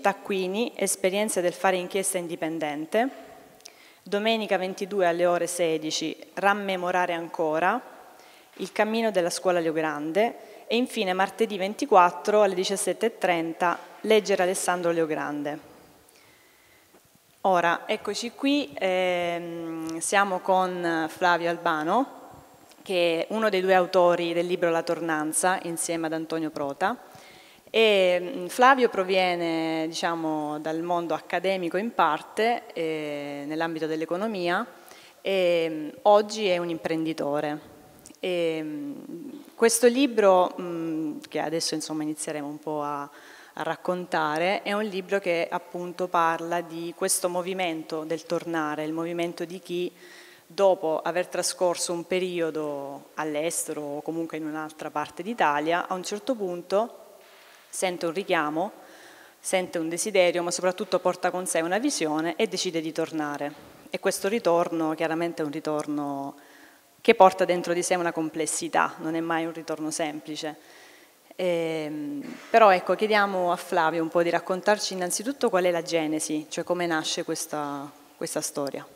Tacquini, esperienze del fare inchiesta indipendente. Domenica 22 alle ore 16, Rammemorare ancora. Il cammino della scuola Leo Grande. E infine martedì 24 alle 17.30, Leggere Alessandro Leo Grande. Ora, eccoci qui, ehm, siamo con Flavio Albano, che è uno dei due autori del libro La Tornanza, insieme ad Antonio Prota. E mm, Flavio proviene diciamo, dal mondo accademico in parte, eh, nell'ambito dell'economia, e mm, oggi è un imprenditore. E mm, questo libro, mh, che adesso insomma, inizieremo un po' a, a raccontare, è un libro che appunto parla di questo movimento del tornare, il movimento di chi dopo aver trascorso un periodo all'estero o comunque in un'altra parte d'Italia, a un certo punto sente un richiamo, sente un desiderio, ma soprattutto porta con sé una visione e decide di tornare. E questo ritorno chiaramente è un ritorno che porta dentro di sé una complessità, non è mai un ritorno semplice. E, ehm, però ecco, chiediamo a Flavio un po' di raccontarci innanzitutto qual è la genesi, cioè come nasce questa, questa storia.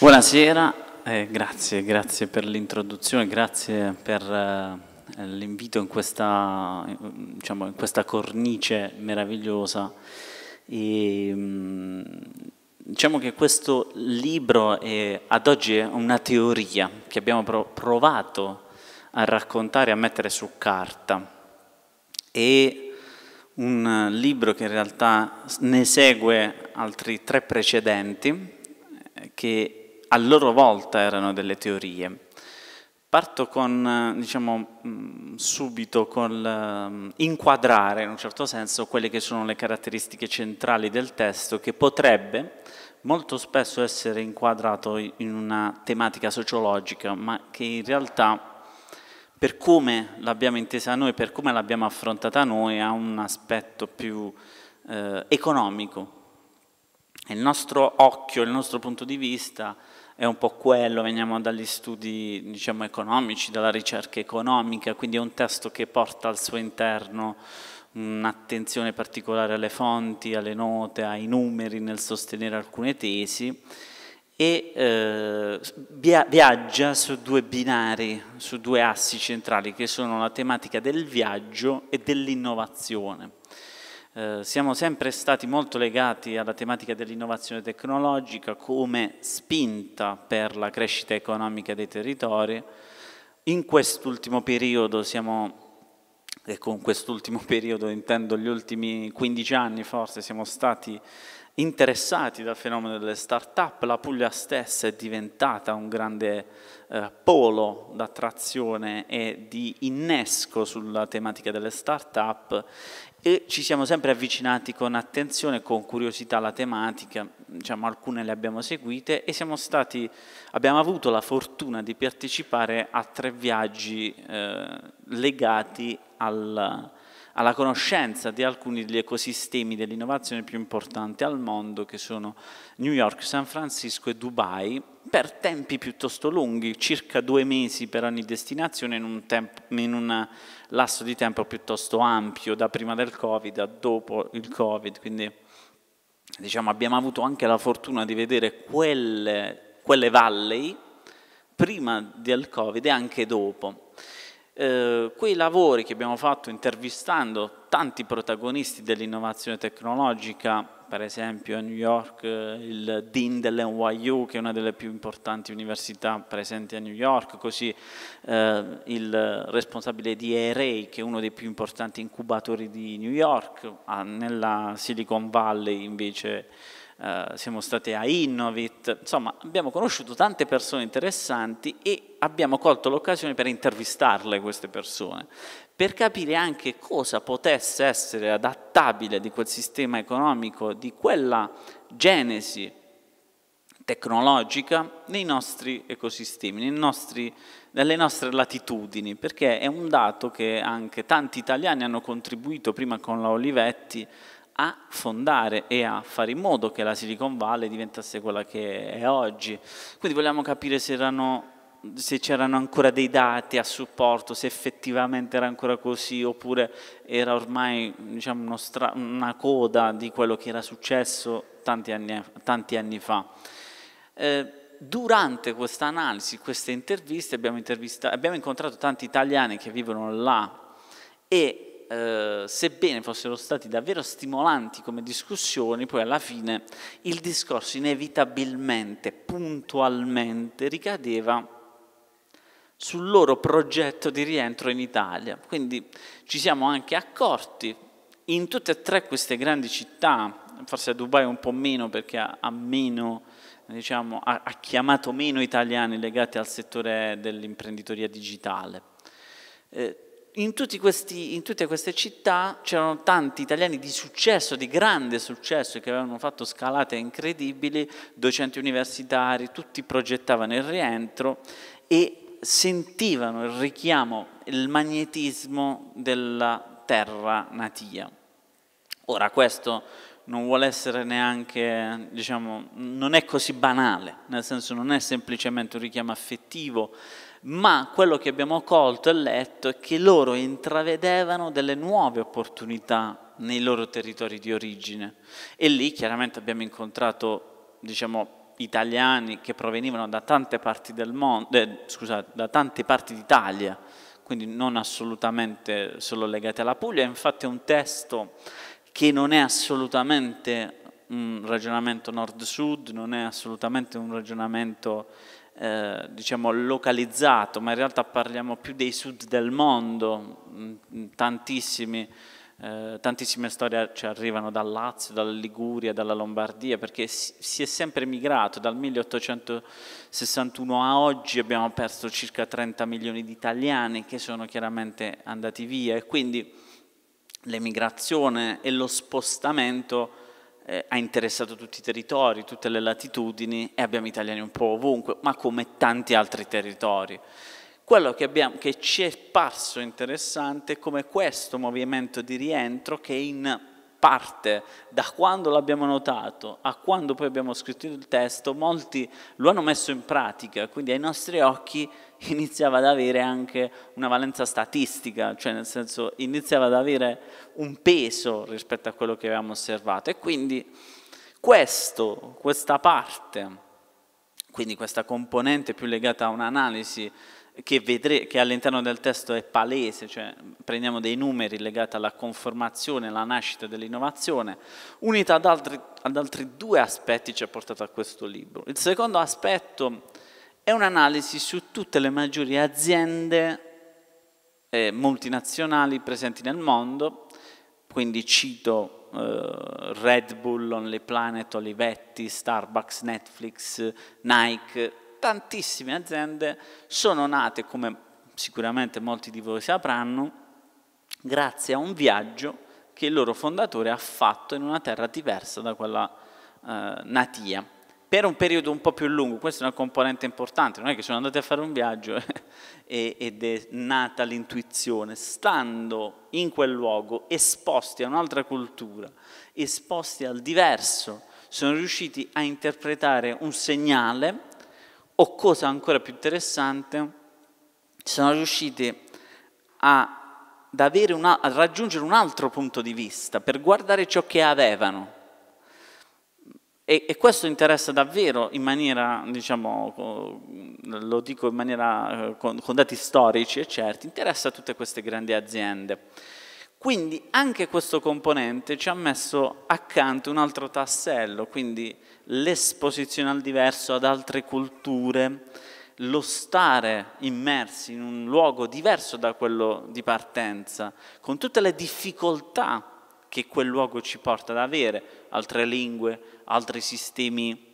Buonasera, eh, grazie, grazie per l'introduzione, grazie per... Eh eh, l'invito in questa, eh, diciamo, in questa cornice meravigliosa. E, mm, diciamo che questo libro è, ad oggi è una teoria che abbiamo provato a raccontare, a mettere su carta. È un libro che in realtà ne segue altri tre precedenti eh, che a loro volta erano delle teorie. Parto con, eh, diciamo, mm, subito con ehm, inquadrare in un certo senso quelle che sono le caratteristiche centrali del testo che potrebbe molto spesso essere inquadrato in una tematica sociologica, ma che in realtà per come l'abbiamo intesa noi, per come l'abbiamo affrontata noi, ha un aspetto più eh, economico. Il nostro occhio, il nostro punto di vista è un po' quello, veniamo dagli studi diciamo, economici, dalla ricerca economica, quindi è un testo che porta al suo interno un'attenzione particolare alle fonti, alle note, ai numeri nel sostenere alcune tesi e eh, viaggia su due binari, su due assi centrali che sono la tematica del viaggio e dell'innovazione. Eh, siamo sempre stati molto legati alla tematica dell'innovazione tecnologica come spinta per la crescita economica dei territori. In quest'ultimo periodo siamo e con quest'ultimo periodo intendo gli ultimi 15 anni forse, siamo stati interessati dal fenomeno delle start-up, la Puglia stessa è diventata un grande eh, polo d'attrazione e di innesco sulla tematica delle start-up e ci siamo sempre avvicinati con attenzione, con curiosità alla tematica, diciamo, alcune le abbiamo seguite e stati, abbiamo avuto la fortuna di partecipare a tre viaggi eh, legati al, alla conoscenza di alcuni degli ecosistemi dell'innovazione più importanti al mondo, che sono New York, San Francisco e Dubai, per tempi piuttosto lunghi, circa due mesi per ogni destinazione, in un, tempo, in un lasso di tempo piuttosto ampio, da prima del Covid a dopo il Covid. Quindi diciamo, abbiamo avuto anche la fortuna di vedere quelle, quelle valley prima del Covid e anche dopo eh, quei lavori che abbiamo fatto intervistando tanti protagonisti dell'innovazione tecnologica, per esempio a New York eh, il Dean dell'NYU, che è una delle più importanti università presenti a New York, così eh, il responsabile di ERA, che è uno dei più importanti incubatori di New York, nella Silicon Valley invece eh, siamo stati a Innovit, insomma abbiamo conosciuto tante persone interessanti e abbiamo colto l'occasione per intervistarle queste persone, per capire anche cosa potesse essere adattabile di quel sistema economico, di quella genesi tecnologica nei nostri ecosistemi, nei nostri, nelle nostre latitudini, perché è un dato che anche tanti italiani hanno contribuito prima con la Olivetti a fondare e a fare in modo che la Silicon Valley diventasse quella che è oggi. Quindi vogliamo capire se erano se c'erano ancora dei dati a supporto, se effettivamente era ancora così oppure era ormai diciamo, una coda di quello che era successo tanti anni, tanti anni fa. Eh, durante questa analisi, queste interviste, abbiamo, abbiamo incontrato tanti italiani che vivono là e eh, sebbene fossero stati davvero stimolanti come discussioni, poi alla fine il discorso inevitabilmente, puntualmente ricadeva sul loro progetto di rientro in Italia. Quindi ci siamo anche accorti in tutte e tre queste grandi città, forse a Dubai un po' meno perché ha, meno, diciamo, ha chiamato meno italiani legati al settore dell'imprenditoria digitale. Eh, in, questi, in, tutte queste città c'erano tanti italiani di successo, di grande successo, che avevano fatto scalate incredibili, docenti universitari, tutti progettavano il rientro e sentivano il richiamo, il magnetismo della terra natia. Ora questo non vuole essere neanche, diciamo, non è così banale, nel senso non è semplicemente un richiamo affettivo, ma quello che abbiamo colto e letto è che loro intravedevano delle nuove opportunità nei loro territori di origine e lì chiaramente abbiamo incontrato diciamo, italiani che provenivano da tante parti del mondo, eh, scusate, da tante parti d'Italia, quindi non assolutamente solo legati alla Puglia, infatti è un testo che non è assolutamente un ragionamento nord-sud, non è assolutamente un ragionamento eh, diciamo localizzato, ma in realtà parliamo più dei sud del mondo, mm, mm, tantissime, eh, tantissime storie ci arrivano dal Lazio, dalla Liguria, dalla Lombardia, perché si è sempre migrato, dal 1861 a oggi abbiamo perso circa 30 milioni di italiani che sono chiaramente andati via e quindi l'emigrazione e lo spostamento eh, ha interessato tutti i territori, tutte le latitudini e abbiamo italiani un po' ovunque, ma come tanti altri territori. Quello che, abbiamo, che ci è parso interessante è come questo movimento di rientro che in parte da quando l'abbiamo notato a quando poi abbiamo scritto il testo, molti lo hanno messo in pratica, quindi ai nostri occhi iniziava ad avere anche una valenza statistica, cioè nel senso iniziava ad avere un peso rispetto a quello che avevamo osservato e quindi questo, questa parte, quindi questa componente più legata a un'analisi che, vedre, che all'interno del testo è palese, cioè prendiamo dei numeri legati alla conformazione, alla nascita dell'innovazione, unita ad altri, ad altri due aspetti ci ha portato a questo libro. Il secondo aspetto è un'analisi su tutte le maggiori aziende eh, multinazionali presenti nel mondo, quindi cito eh, Red Bull, Only Planet, Olivetti, Starbucks, Netflix, Nike, tantissime aziende sono nate, come sicuramente molti di voi sapranno, grazie a un viaggio che il loro fondatore ha fatto in una terra diversa da quella eh, natia, per un periodo un po' più lungo, questa è una componente importante, non è che sono andati a fare un viaggio ed è nata l'intuizione, stando in quel luogo, esposti a un'altra cultura, esposti al diverso, sono riusciti a interpretare un segnale o cosa ancora più interessante, sono riusciti a, una, a raggiungere un altro punto di vista, per guardare ciò che avevano. E, e, questo interessa davvero in maniera, diciamo, lo dico in maniera eh, con, con dati storici e certi, interessa a tutte queste grandi aziende. Quindi anche questo componente ci ha messo accanto un altro tassello, quindi l'esposizione al diverso, ad altre culture, lo stare immersi in un luogo diverso da quello di partenza, con tutte le difficoltà che quel luogo ci porta ad avere, altre lingue, altri sistemi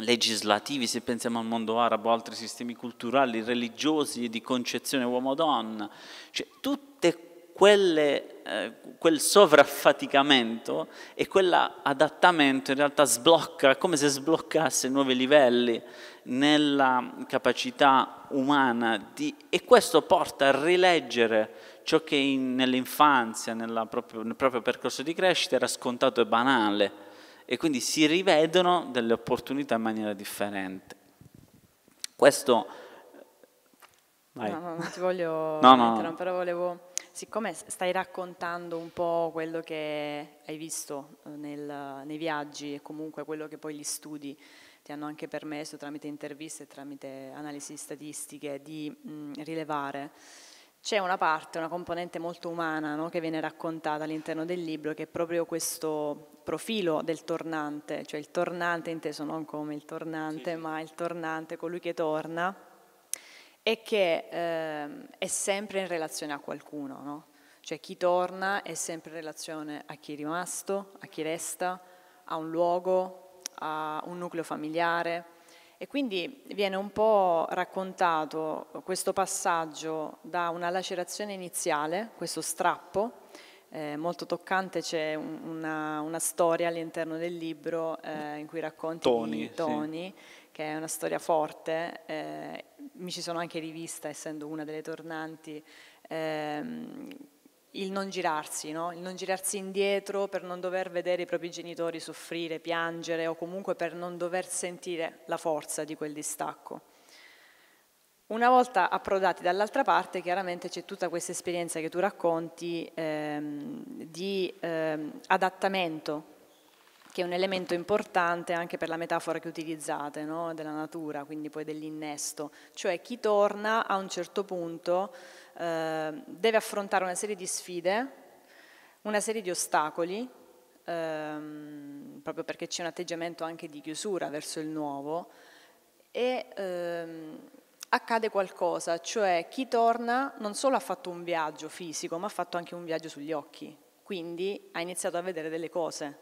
legislativi, se pensiamo al mondo arabo, altri sistemi culturali, religiosi, di concezione uomo-donna, cioè tutte quelle, eh, quel sovraffaticamento e quell'adattamento in realtà sblocca, come se sbloccasse nuovi livelli nella capacità umana di, e questo porta a rileggere ciò che in, nell'infanzia, proprio, nel proprio percorso di crescita era scontato e banale e quindi si rivedono delle opportunità in maniera differente. Questo... Vai. No, no, non ti voglio no, no. interrompere, volevo Siccome stai raccontando un po' quello che hai visto eh, nel, nei viaggi e comunque quello che poi gli studi ti hanno anche permesso tramite interviste, e tramite analisi statistiche di mh, mm, rilevare, c'è una parte, una componente molto umana no, che viene raccontata all'interno del libro, che è proprio questo profilo del tornante, cioè il tornante inteso non come il tornante, sì. ma il tornante, colui che torna, è che eh, è sempre in relazione a qualcuno, no? Cioè chi torna è sempre in relazione a chi è rimasto, a chi resta, a un luogo, a un nucleo familiare. E quindi viene un po' raccontato questo passaggio da una lacerazione iniziale, questo strappo, eh, molto toccante, c'è una, una, storia all'interno del libro eh, in cui racconti Tony, Tony sì. che è una storia forte eh, mi ci sono anche rivista, essendo una delle tornanti, ehm, il non girarsi, no? il non girarsi indietro per non dover vedere i propri genitori soffrire, piangere o comunque per non dover sentire la forza di quel distacco. Una volta approdati dall'altra parte, chiaramente c'è tutta questa esperienza che tu racconti ehm, di ehm, adattamento che è un elemento importante anche per la metafora che utilizzate, no? della natura, quindi poi dell'innesto. Cioè chi torna a un certo punto eh, deve affrontare una serie di sfide, una serie di ostacoli, ehm, proprio perché c'è un atteggiamento anche di chiusura verso il nuovo, e ehm, accade qualcosa, cioè chi torna non solo ha fatto un viaggio fisico, ma ha fatto anche un viaggio sugli occhi, quindi ha iniziato a vedere delle cose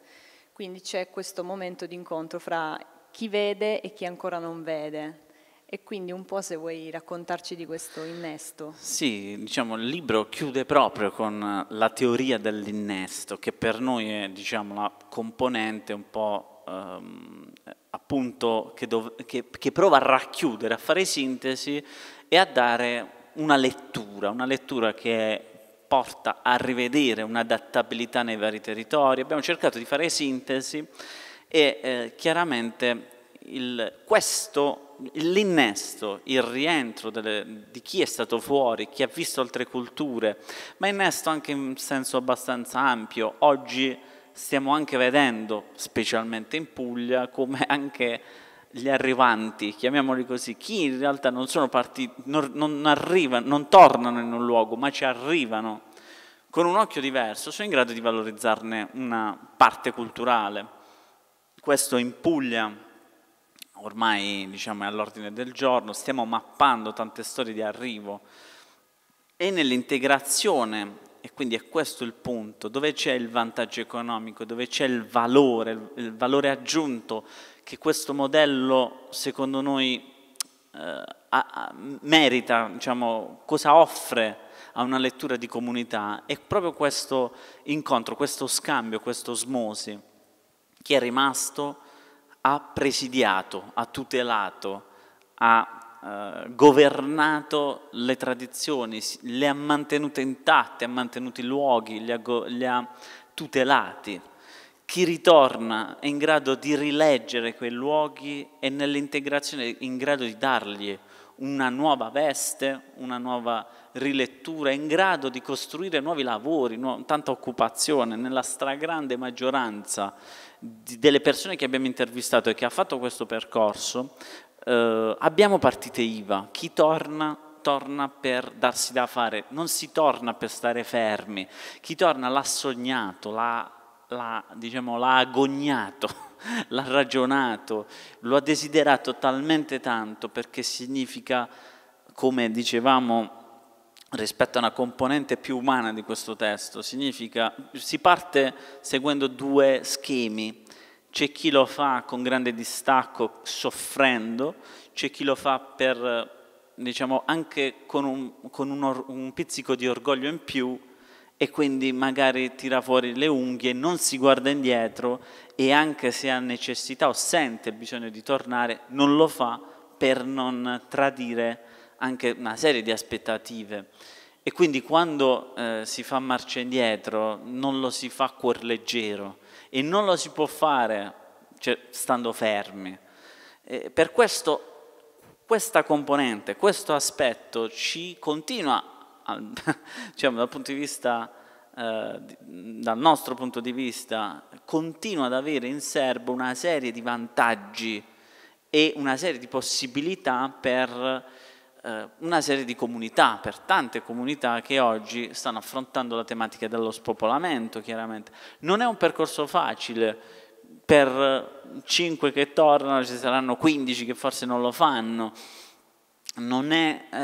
quindi c'è questo momento di incontro fra chi vede e chi ancora non vede. E quindi un po' se vuoi raccontarci di questo innesto. Sì, diciamo, il libro chiude proprio con la teoria dell'innesto, che per noi è diciamo, la componente un po' ehm, appunto che, che, che prova a racchiudere, a fare sintesi e a dare una lettura, una lettura che è porta a rivedere un'adattabilità nei vari territori. Abbiamo cercato di fare sintesi e eh, chiaramente il, questo, l'innesto, il rientro delle, di chi è stato fuori, chi ha visto altre culture, ma innesto anche in senso abbastanza ampio. Oggi stiamo anche vedendo, specialmente in Puglia, come anche gli arrivanti, chiamiamoli così, chi in realtà non sono partiti, non, non arrivano, non tornano in un luogo, ma ci arrivano, con un occhio diverso, sono in grado di valorizzarne una parte culturale. Questo in Puglia ormai diciamo, è all'ordine del giorno, stiamo mappando tante storie di arrivo e nell'integrazione, e quindi è questo il punto, dove c'è il vantaggio economico, dove c'è il valore, il valore aggiunto che questo modello secondo noi eh, a, merita, diciamo, cosa offre a una lettura di comunità è proprio questo incontro, questo scambio, questo osmosi chi è rimasto, ha presidiato, ha tutelato, ha eh, governato le tradizioni, le ha mantenute intatte, ha mantenuto i luoghi, li ha, li ha tutelati chi ritorna è in grado di rileggere quei luoghi e nell'integrazione è in grado di dargli una nuova veste, una nuova rilettura, è in grado di costruire nuovi lavori, nu- tanta occupazione. Nella stragrande maggioranza di- delle persone che abbiamo intervistato e che ha fatto questo percorso, eh, abbiamo partite IVA. Chi torna torna per darsi da fare, non si torna per stare fermi, chi torna l'ha sognato, l'ha l'ha, diciamo, l'ha agognato, l'ha ragionato, lo ha desiderato talmente tanto perché significa, come dicevamo, rispetto a una componente più umana di questo testo, significa, si parte seguendo due schemi, c'è chi lo fa con grande distacco, soffrendo, c'è chi lo fa per, diciamo, anche con, un, con un, un pizzico di orgoglio in più, e quindi magari tira fuori le unghie, non si guarda indietro e anche se ha necessità o sente il bisogno di tornare, non lo fa per non tradire anche una serie di aspettative. E quindi quando eh, si fa marcia indietro non lo si fa a cuor leggero e non lo si può fare cioè, stando fermi. Eh, per questo questa componente, questo aspetto ci continua diciamo, dal, punto di vista, eh, dal nostro punto di vista, continua ad avere in serbo una serie di vantaggi e una serie di possibilità per eh, una serie di comunità, per tante comunità che oggi stanno affrontando la tematica dello spopolamento, chiaramente. Non è un percorso facile, per 5 che tornano ci saranno 15 che forse non lo fanno, non è, eh,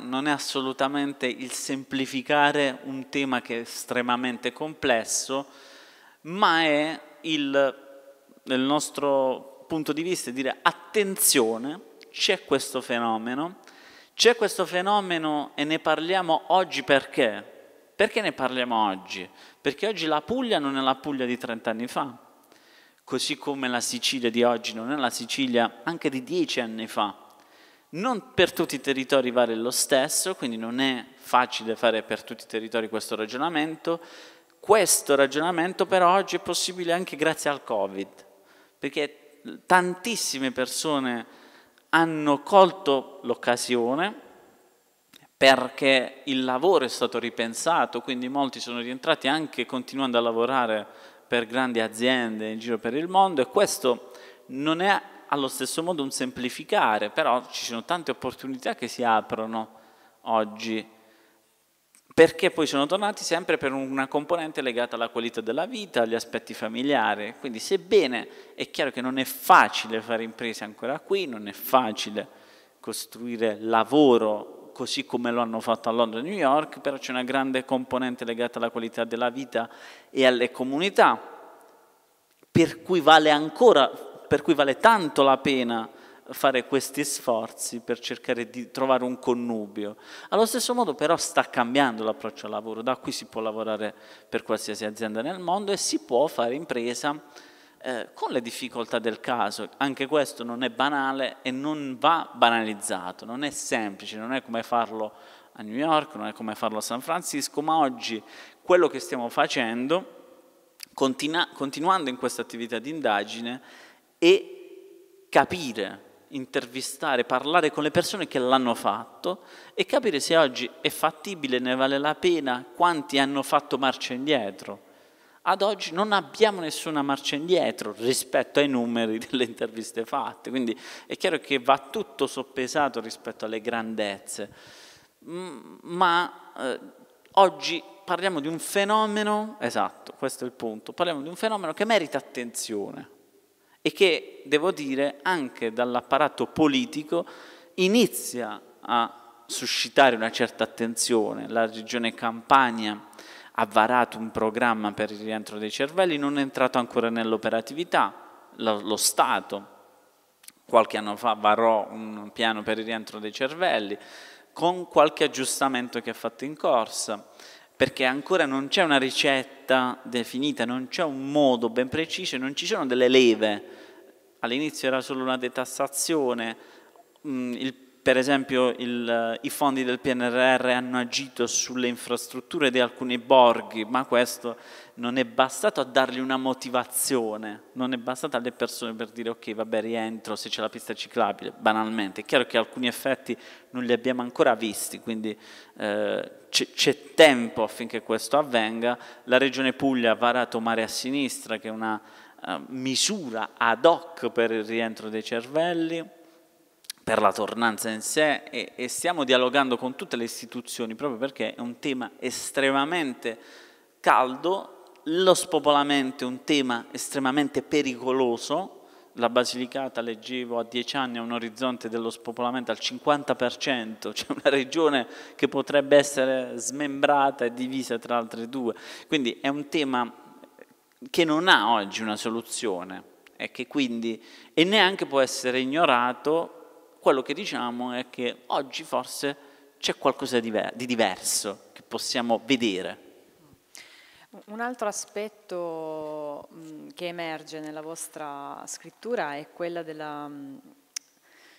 non è, assolutamente il semplificare un tema che è estremamente complesso, ma è il, nel nostro punto di vista dire attenzione, c'è questo fenomeno, c'è questo fenomeno e ne parliamo oggi perché? Perché ne parliamo oggi? Perché oggi la Puglia non è la Puglia di 30 anni fa, così come la Sicilia di oggi non è la Sicilia anche di 10 anni fa non per tutti i territori vale lo stesso, quindi non è facile fare per tutti i territori questo ragionamento. Questo ragionamento però oggi è possibile anche grazie al Covid, perché tantissime persone hanno colto l'occasione perché il lavoro è stato ripensato, quindi molti sono rientrati anche continuando a lavorare per grandi aziende in giro per il mondo e questo non è allo stesso modo un semplificare, però ci sono tante opportunità che si aprono oggi perché poi sono tornati sempre per una componente legata alla qualità della vita, agli aspetti familiari. Quindi sebbene è chiaro che non è facile fare imprese ancora qui, non è facile costruire lavoro così come lo hanno fatto a Londra e New York, però c'è una grande componente legata alla qualità della vita e alle comunità, per cui vale ancora per cui vale tanto la pena fare questi sforzi per cercare di trovare un connubio. Allo stesso modo però sta cambiando l'approccio al lavoro, da qui si può lavorare per qualsiasi azienda nel mondo e si può fare impresa eh, con le difficoltà del caso. Anche questo non è banale e non va banalizzato, non è semplice, non è come farlo a New York, non è come farlo a San Francisco, ma oggi quello che stiamo facendo, continua, continuando in questa attività di indagine, e capire, intervistare, parlare con le persone che l'hanno fatto e capire se oggi è fattibile, ne vale la pena, quanti hanno fatto marcia indietro. Ad oggi non abbiamo nessuna marcia indietro rispetto ai numeri delle interviste fatte, quindi è chiaro che va tutto soppesato rispetto alle grandezze, mm, ma eh, oggi parliamo di un fenomeno, esatto, questo è il punto, parliamo di un fenomeno che merita attenzione, e che, devo dire, anche dall'apparato politico inizia a suscitare una certa attenzione. La regione Campania ha varato un programma per il rientro dei cervelli, non è entrato ancora nell'operatività, lo, lo Stato qualche anno fa varò un piano per il rientro dei cervelli, con qualche aggiustamento che ha fatto in corsa perché ancora non c'è una ricetta definita, non c'è un modo ben preciso, non ci sono delle leve. All'inizio era solo una detassazione, mm, il per esempio il, eh, i fondi del PNRR hanno agito sulle infrastrutture di alcuni borghi, ma questo non è bastato a dargli una motivazione, non è bastato alle persone per dire ok vabbè rientro se c'è la pista ciclabile, banalmente. È chiaro che alcuni effetti non li abbiamo ancora visti, quindi eh, c'è tempo affinché questo avvenga. La Regione Puglia ha varato Mare a Sinistra, che è una eh, misura ad hoc per il rientro dei cervelli, per la tornanza in sé e, e, stiamo dialogando con tutte le istituzioni proprio perché è un tema estremamente caldo, lo spopolamento è un tema estremamente pericoloso, la Basilicata, leggevo, a dieci anni ha un orizzonte dello spopolamento al 50%, cioè una regione che potrebbe essere smembrata e divisa tra altre due. Quindi è un tema che non ha oggi una soluzione e che quindi e neanche può essere ignorato quello che diciamo è che oggi forse c'è qualcosa di diverso che possiamo vedere. Un altro aspetto che emerge nella vostra scrittura è quella della,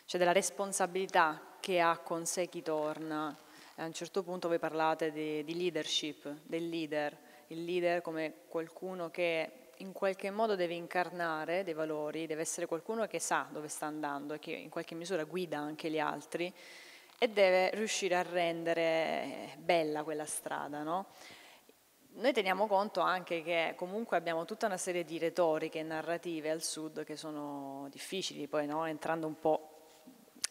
cioè della responsabilità che ha con sé chi torna. A un certo punto voi parlate di, di leadership, del leader, il leader come qualcuno che in qualche modo deve incarnare dei valori, deve essere qualcuno che sa dove sta andando e che in qualche misura guida anche gli altri e deve riuscire a rendere bella quella strada. No? Noi teniamo conto anche che comunque abbiamo tutta una serie di retoriche narrative al sud che sono difficili, poi no? entrando un po'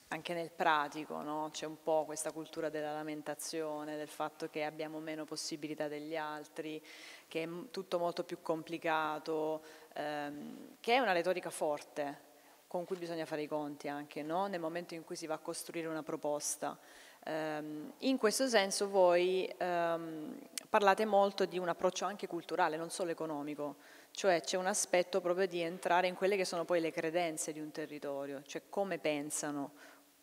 anche nel pratico no? c'è un po' questa cultura della lamentazione, del fatto che abbiamo meno possibilità degli altri, che è tutto molto più complicato, ehm, che è una retorica forte con cui bisogna fare i conti anche no? nel momento in cui si va a costruire una proposta. Ehm, in questo senso voi ehm, parlate molto di un approccio anche culturale, non solo economico, cioè c'è un aspetto proprio di entrare in quelle che sono poi le credenze di un territorio, cioè come pensano,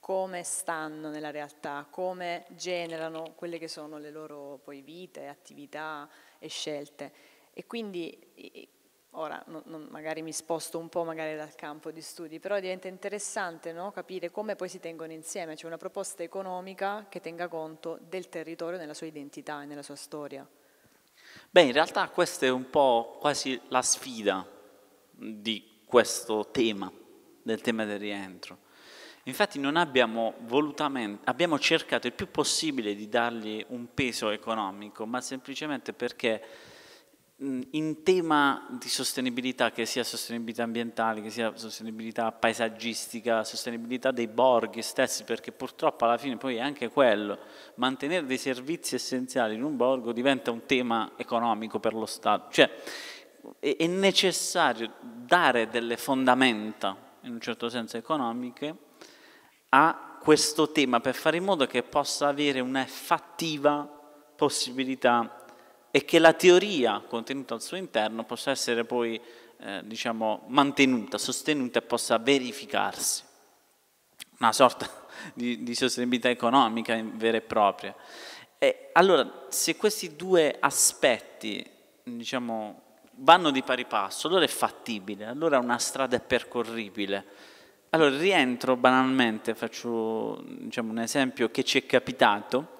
come stanno nella realtà, come generano quelle che sono le loro poi vite, attività e scelte. E quindi ora non, non, magari mi sposto un po' magari dal campo di studi, però diventa interessante no, capire come poi si tengono insieme, cioè una proposta economica che tenga conto del territorio nella sua identità e nella sua storia. Beh, in realtà questa è un po' quasi la sfida di questo tema, del tema del rientro. Infatti non abbiamo volutamente, abbiamo cercato il più possibile di dargli un peso economico, ma semplicemente perché mm, in tema di sostenibilità, che sia sostenibilità ambientale, che sia sostenibilità paesaggistica, sostenibilità dei borghi stessi, perché purtroppo alla fine poi è anche quello, mantenere dei servizi essenziali in un borgo diventa un tema economico per lo Stato, cioè è necessario dare delle fondamenta, in un certo senso economiche, a questo tema per fare in modo che possa avere una possibilità e che la teoria contenuta al suo interno possa essere poi eh, diciamo, mantenuta, sostenuta e possa verificarsi. Una sorta di, di sostenibilità economica vera e propria. E allora, se questi due aspetti diciamo, vanno di pari passo, allora è fattibile, allora una strada è percorribile allora, rientro banalmente, faccio diciamo, un esempio che ci è capitato.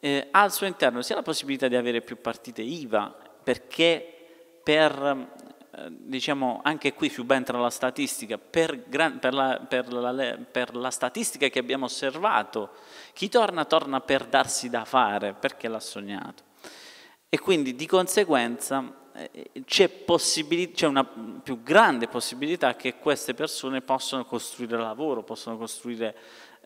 Eh, al suo interno sia la possibilità di avere più partite IVA, perché per, eh, diciamo, anche qui subentra la statistica, per, gran, per, la, per, la, per la statistica che abbiamo osservato, chi torna, torna per darsi da fare, perché l'ha sognato. E quindi di conseguenza eh, c'è, c'è, una più grande possibilità che queste persone possano costruire lavoro, possano costruire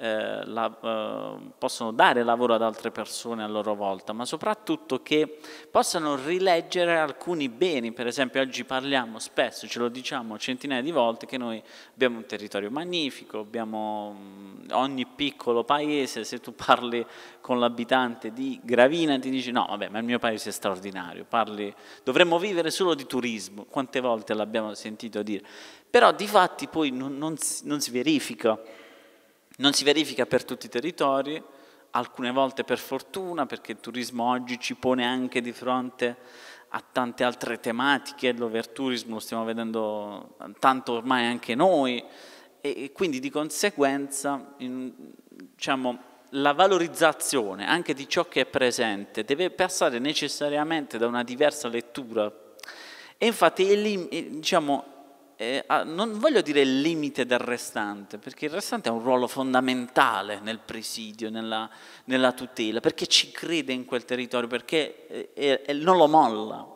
eh, la, eh, possono dare lavoro ad altre persone a loro volta, ma soprattutto che possano rileggere alcuni beni. Per esempio oggi parliamo spesso, ce lo diciamo centinaia di volte, che noi abbiamo un territorio magnifico, abbiamo mm, ogni piccolo paese, se tu parli con l'abitante di Gravina ti dici no, vabbè, ma il mio paese è straordinario, parli, dovremmo vivere solo di turismo, quante volte l'abbiamo sentito dire. Però di fatti poi non, non, non si verifica non si verifica per tutti i territori, alcune volte per fortuna, perché il turismo oggi ci pone anche di fronte a tante altre tematiche, l'overtourismo lo stiamo vedendo tanto ormai anche noi, e quindi di conseguenza in, diciamo, la valorizzazione anche di ciò che è presente deve passare necessariamente da una diversa lettura. E infatti eh, diciamo, eh, ah, non voglio dire il limite del restante, perché il restante ha un ruolo fondamentale nel presidio, nella, nella tutela, perché ci crede in quel territorio, perché eh, eh, non lo molla.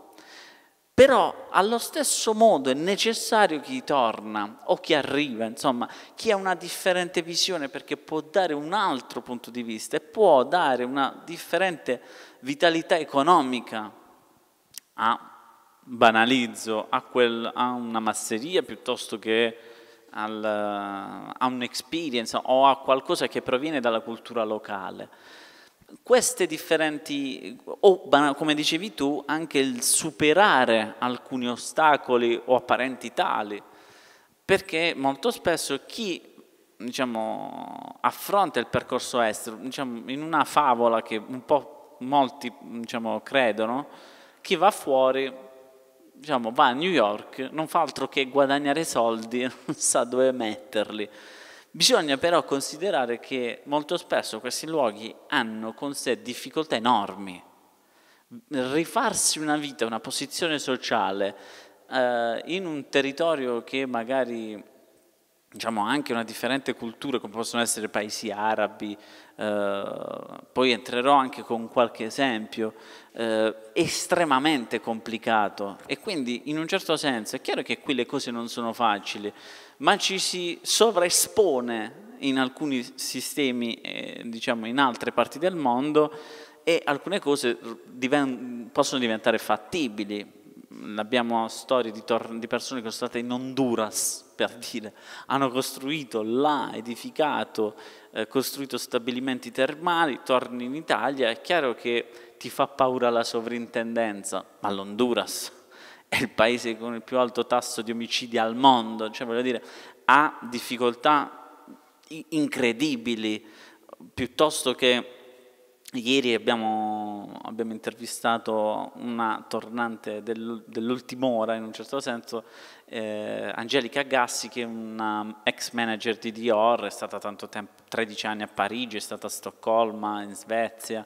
Però allo stesso modo è necessario chi torna o chi arriva, insomma, chi ha una differente visione perché può dare un altro punto di vista e può dare una differente vitalità economica a banalizzo, a, quel, a una masseria piuttosto che al, a un'experience o a qualcosa che proviene dalla cultura locale. Queste differenti, o come dicevi tu, anche il superare alcuni ostacoli o apparenti tali, perché molto spesso chi diciamo, affronta il percorso estero, diciamo, in una favola che un po' molti diciamo, credono, chi va fuori diciamo, va a New York, non fa altro che guadagnare soldi non sa dove metterli. Bisogna però considerare che molto spesso questi luoghi hanno con sé difficoltà enormi. Rifarsi una vita, una posizione sociale eh, in un territorio che magari diciamo, anche una differente cultura come possono essere paesi arabi, eh, poi entrerò anche con qualche esempio, eh, estremamente complicato e quindi in un certo senso è chiaro che qui le cose non sono facili, ma ci si sovraespone in alcuni sistemi, eh, diciamo in altre parti del mondo e alcune cose diven possono diventare fattibili. Abbiamo storie di, di persone che sono state in Honduras per dire, hanno costruito là, edificato, eh, costruito stabilimenti termali, torni in Italia, è chiaro che ti fa paura la sovrintendenza, ma l'Honduras è il paese con il più alto tasso di omicidi al mondo, cioè voglio dire, ha difficoltà incredibili, piuttosto che Ieri abbiamo, abbiamo, intervistato una tornante dell'ultima ora, in un certo senso, eh, Angelica Gassi, che è una ex manager di Dior, è stata tanto tempo, 13 anni a Parigi, è stata a Stoccolma, in Svezia,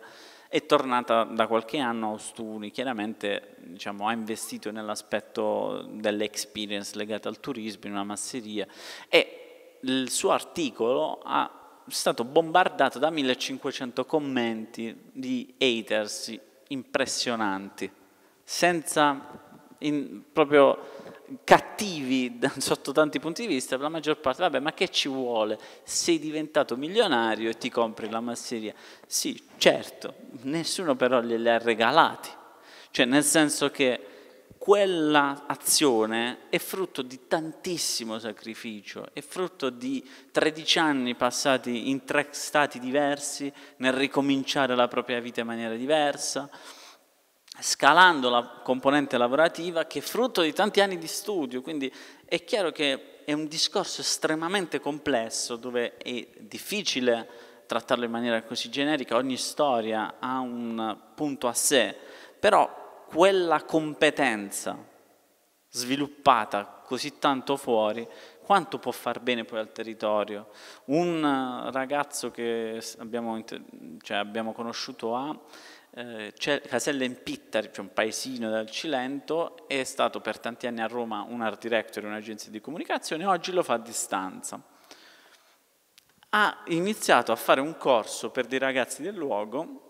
è tornata da qualche anno a Ostuni, chiaramente diciamo, ha investito nell'aspetto dell'experience legata al turismo in una masseria e il suo articolo ha è stato bombardato da 1500 commenti di haters impressionanti, senza in, proprio cattivi sotto tanti punti di vista, per la maggior parte, vabbè, ma che ci vuole? Sei diventato milionario e ti compri la masseria. Sì, certo, nessuno però glieli ha regalati. Cioè, nel senso che quella azione è frutto di tantissimo sacrificio, è frutto di 13 anni passati in tre stati diversi, nel ricominciare la propria vita in maniera diversa, scalando la componente lavorativa che è frutto di tanti anni di studio, quindi è chiaro che è un discorso estremamente complesso dove è difficile trattarlo in maniera così generica, ogni storia ha un punto a sé, però quella competenza sviluppata così tanto fuori, quanto può far bene poi al territorio? Un ragazzo che abbiamo, cioè abbiamo conosciuto a eh, Caselle in Pitta, cioè un paesino dal Cilento, è stato per tanti anni a Roma un art director in un'agenzia di comunicazione, oggi lo fa a distanza. Ha iniziato a fare un corso per dei ragazzi del luogo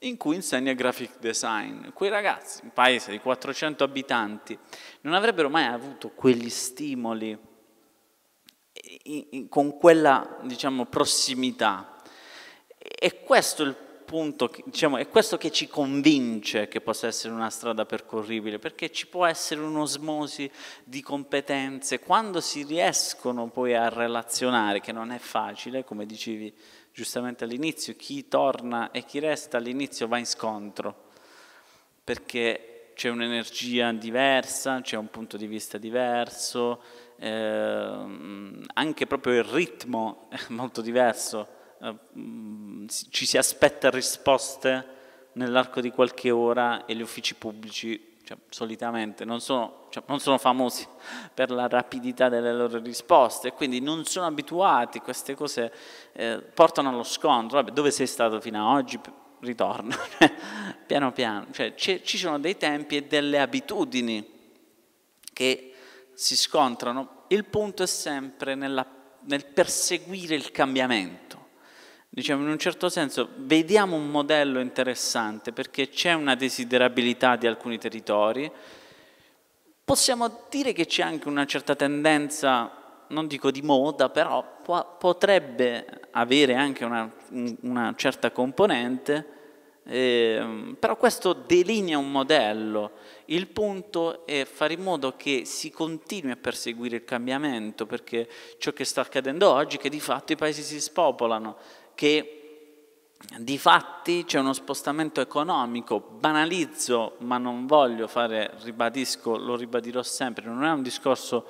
in cui insegna graphic design. Quei ragazzi, un paese di 400 abitanti, non avrebbero mai avuto quegli stimoli con quella diciamo, prossimità. E questo è il punto, diciamo, è questo che ci convince che possa essere una strada percorribile, perché ci può essere un'osmosi di competenze, quando si riescono poi a relazionare, che non è facile, come dicevi giustamente all'inizio, chi torna e chi resta all'inizio va in scontro, perché c'è un'energia diversa, c'è un punto di vista diverso, eh, anche proprio il ritmo è molto diverso eh, mm, ci si aspetta risposte nell'arco di qualche ora e gli uffici pubblici cioè, solitamente non sono, cioè, non sono, famosi per la rapidità delle loro risposte, quindi non sono abituati, queste cose eh, portano allo scontro, Vabbè, dove sei stato fino ad oggi? Ritorno, piano piano, cioè, ci sono dei tempi e delle abitudini che si scontrano, il punto è sempre nella, nel perseguire il cambiamento, diciamo in un certo senso, vediamo un modello interessante perché c'è una desiderabilità di alcuni territori, possiamo dire che c'è anche una certa tendenza, non dico di moda, però po potrebbe avere anche una, una certa componente, eh, però questo delinea un modello. Il punto è fare in modo che si continui a perseguire il cambiamento, perché ciò che sta accadendo oggi è che di fatto i paesi si spopolano che di fatti c'è uno spostamento economico, banalizzo, ma non voglio fare, ribadisco, lo ribadirò sempre, non è un discorso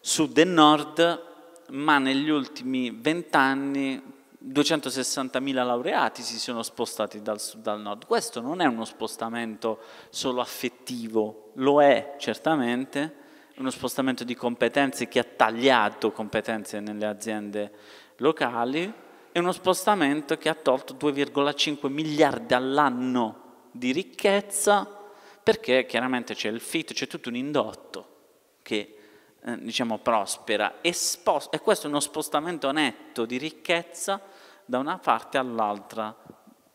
sud e nord, ma negli ultimi vent'anni 260.000 laureati si sono spostati dal sud al nord. Questo non è uno spostamento solo affettivo, lo è certamente, uno spostamento di competenze che ha tagliato competenze nelle aziende locali, è uno spostamento che ha tolto 2,5 miliardi all'anno di ricchezza perché chiaramente c'è il fit, c'è tutto un indotto che eh, diciamo prospera e, e questo è uno spostamento netto di ricchezza da una parte all'altra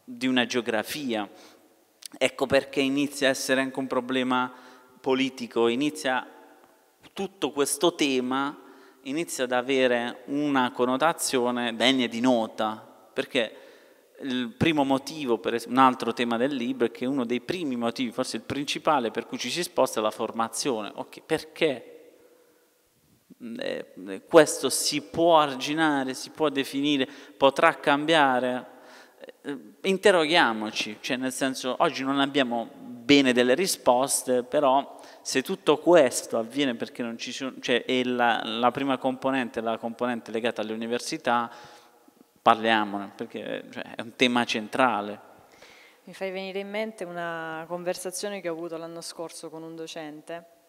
di una geografia. Ecco perché inizia a essere anche un problema politico, inizia tutto questo tema inizia ad avere una connotazione degna di nota, perché il primo motivo, per un altro tema del libro, è che uno dei primi motivi, forse il principale per cui ci si sposta è la formazione. Ok, perché mm, eh, eh, questo si può arginare, si può definire, potrà cambiare? Eh, interroghiamoci, cioè nel senso oggi non abbiamo bene delle risposte, però se tutto questo avviene perché non ci sono, cioè è la, la prima componente, la componente legata alle università, parliamone, perché cioè, è un tema centrale. Mi fai venire in mente una conversazione che ho avuto l'anno scorso con un docente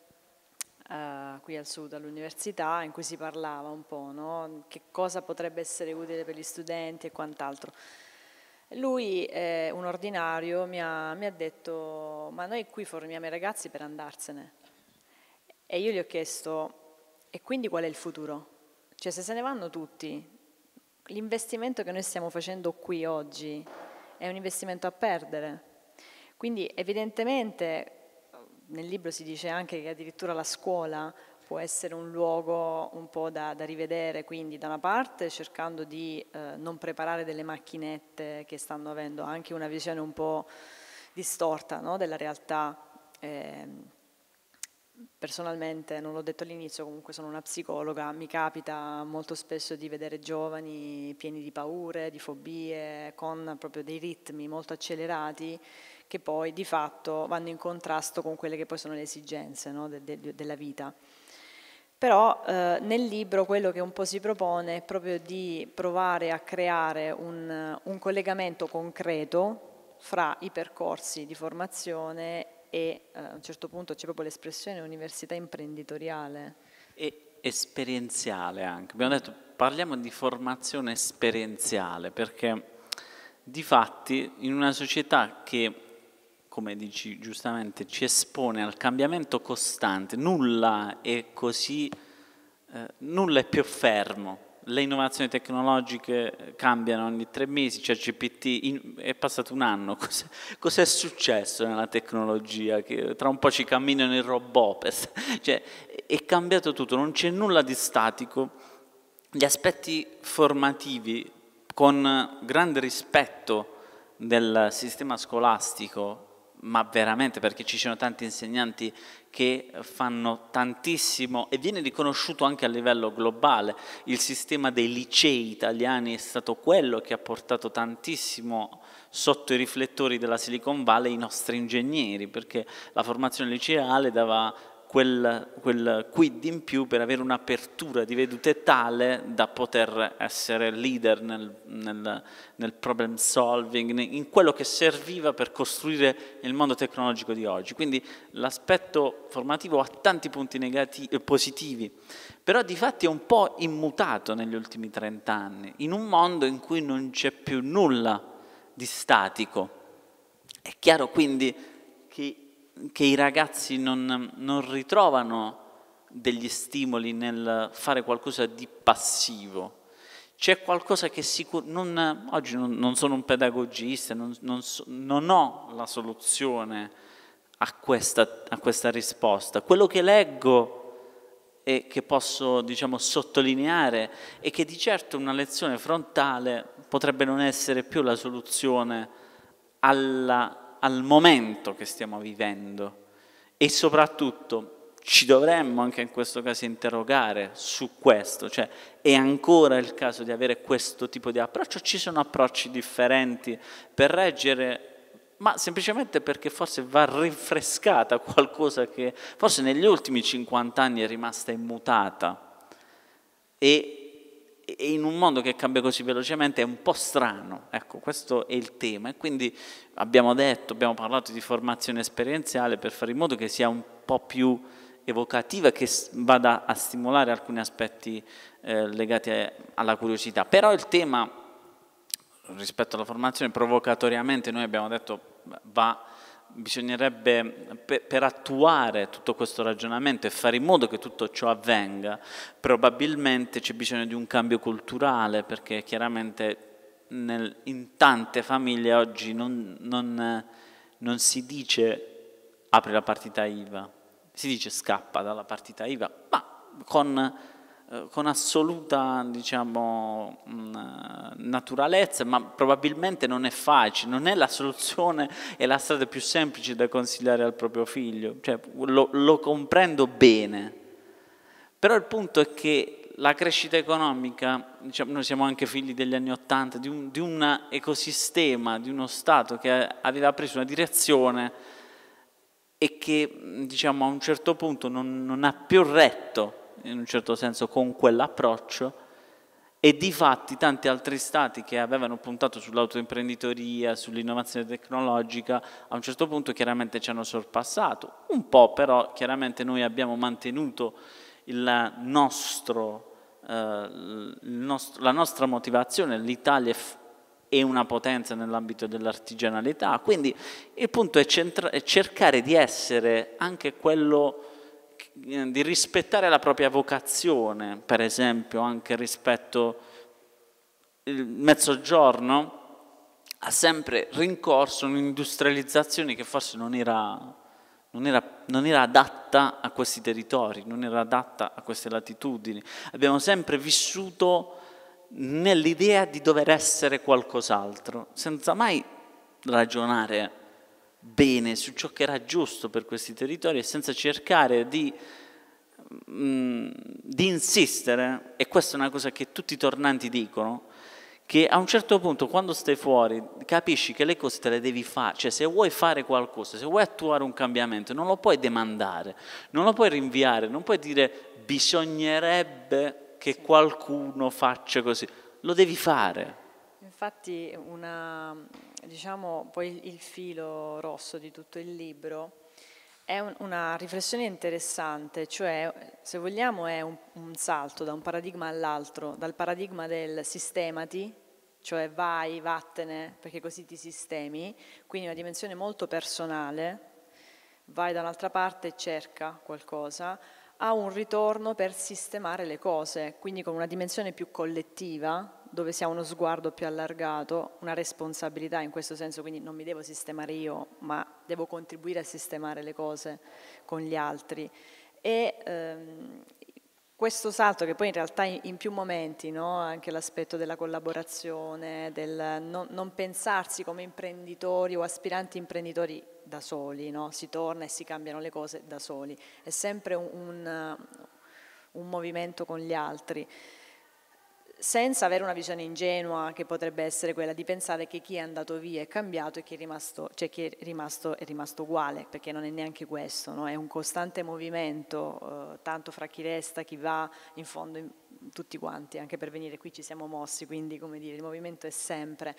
Uh, qui al sud all'università in cui si parlava un po' no? che cosa potrebbe essere utile per gli studenti e quant'altro. Lui, eh, un ordinario, mi ha, mi ha, detto, ma noi qui formiamo i ragazzi per andarsene. E io gli ho chiesto, e quindi qual è il futuro? Cioè se se ne vanno tutti, l'investimento che noi stiamo facendo qui oggi è un investimento a perdere. Quindi evidentemente nel libro si dice anche che addirittura la scuola può essere un luogo un po' da, da rivedere, quindi da una parte cercando di eh, non preparare delle macchinette che stanno avendo anche una visione un po' distorta no? della realtà. Eh, personalmente, non l'ho detto all'inizio, comunque sono una psicologa, mi capita molto spesso di vedere giovani pieni di paure, di fobie, con proprio dei ritmi molto accelerati che poi di fatto vanno in contrasto con quelle che poi sono le esigenze no, de- de- della vita però eh, nel libro quello che un po' si propone è proprio di provare a creare un, un collegamento concreto fra i percorsi di formazione e eh, a un certo punto c'è proprio l'espressione università imprenditoriale. E esperienziale anche, abbiamo detto parliamo di formazione esperienziale perché di fatti in una società che come dici giustamente, ci espone al cambiamento costante, nulla è così, eh, nulla è più fermo. Le innovazioni tecnologiche eh, cambiano ogni tre mesi, ChatGPT cioè è passato un anno, cos'è, cos'è successo nella tecnologia? Che tra un po' ci camminano i robot, cioè, è cambiato tutto, non c'è nulla di statico. Gli aspetti formativi, con grande rispetto del sistema scolastico ma veramente perché ci sono tanti insegnanti che fanno tantissimo e viene riconosciuto anche a livello globale. Il sistema dei licei italiani è stato quello che ha portato tantissimo sotto i riflettori della Silicon Valley i nostri ingegneri, perché la formazione liceale dava quel, quel quid in più per avere un'apertura di vedute tale da poter essere leader nel, nel, nel problem solving, in quello che serviva per costruire il mondo tecnologico di oggi. Quindi l'aspetto formativo ha tanti punti negativi, eh, positivi, però di fatti è un po' immutato negli ultimi 30 anni, in un mondo in cui non c'è più nulla di statico. È chiaro quindi che i ragazzi non, non ritrovano degli stimoli nel fare qualcosa di passivo. C'è qualcosa che sicuramente... Oggi non, non, sono un pedagogista, non, non, so, non ho la soluzione a questa, a questa, risposta. Quello che leggo e che posso diciamo, sottolineare è che di certo una lezione frontale potrebbe non essere più la soluzione alla al momento che stiamo vivendo e soprattutto ci dovremmo anche in questo caso interrogare su questo, cioè è ancora il caso di avere questo tipo di approccio, ci sono approcci differenti per reggere ma semplicemente perché forse va rinfrescata qualcosa che forse negli ultimi 50 anni è rimasta immutata e e in un mondo che cambia così velocemente è un po' strano, ecco questo è il tema e quindi abbiamo detto, abbiamo parlato di formazione esperienziale per fare in modo che sia un po' più evocativa che vada a stimolare alcuni aspetti eh, legati a, eh, alla curiosità, però il tema rispetto alla formazione provocatoriamente noi abbiamo detto va bisognerebbe, per, per, attuare tutto questo ragionamento e fare in modo che tutto ciò avvenga, probabilmente c'è bisogno di un cambio culturale, perché chiaramente nel, in tante famiglie oggi non, non, non si dice apri la partita IVA, si dice scappa dalla partita IVA, ma con eh, con assoluta diciamo, mm, naturalezza, ma probabilmente non è facile, non è la soluzione e la strada più semplice da consigliare al proprio figlio, cioè, lo, lo comprendo bene, però il punto è che la crescita economica, diciamo, noi siamo anche figli degli anni Ottanta, di, un, di un ecosistema, di uno Stato che aveva preso una direzione e che diciamo, a un certo punto non, non ha più retto in un certo senso con quell'approccio e di fatti tanti altri stati che avevano puntato sull'autoimprenditoria, sull'innovazione tecnologica, a un certo punto chiaramente ci hanno sorpassato, un po' però chiaramente noi abbiamo mantenuto nostro, eh, nostro, la nostra motivazione, l'Italia è una potenza nell'ambito dell'artigianalità, quindi il punto è, è cercare di essere anche quello eh, di rispettare la propria vocazione, per esempio anche rispetto al mezzogiorno, ha sempre rincorso un'industrializzazione che forse non era, non, era, non era adatta a questi territori, non era adatta a queste latitudini. Abbiamo sempre vissuto nell'idea di dover essere qualcos'altro, senza mai ragionare bene, su ciò che era giusto per questi territori e senza cercare di, mm, di insistere, e questa è una cosa che tutti i tornanti dicono, che a un certo punto quando stai fuori capisci che le cose te le devi fare, cioè se vuoi fare qualcosa, se vuoi attuare un cambiamento, non lo puoi demandare, non lo puoi rinviare, non puoi dire bisognerebbe che qualcuno faccia così, lo devi fare. Infatti una, diciamo poi il filo rosso di tutto il libro è un, una riflessione interessante, cioè se vogliamo è un, un salto da un paradigma all'altro, dal paradigma del sistemati, cioè vai, vattene, perché così ti sistemi, quindi una dimensione molto personale, vai da un'altra parte e cerca qualcosa, a un ritorno per sistemare le cose, quindi con una dimensione più collettiva, dove si ha uno sguardo più allargato, una responsabilità in questo senso, quindi non mi devo sistemare io, ma devo contribuire a sistemare le cose con gli altri. E ehm, questo salto che poi in realtà in, più momenti, no? anche l'aspetto della collaborazione, del non, non, pensarsi come imprenditori o aspiranti imprenditori da soli, no? si torna e si cambiano le cose da soli, è sempre un, un, un movimento con gli altri senza avere una visione ingenua che potrebbe essere quella di pensare che chi è andato via è cambiato e chi è rimasto, cioè chi è rimasto, è rimasto uguale, perché non è neanche questo, no? è un costante movimento, eh, tanto fra chi resta, chi va, in fondo in, tutti quanti, anche per venire qui ci siamo mossi, quindi come dire, il movimento è sempre.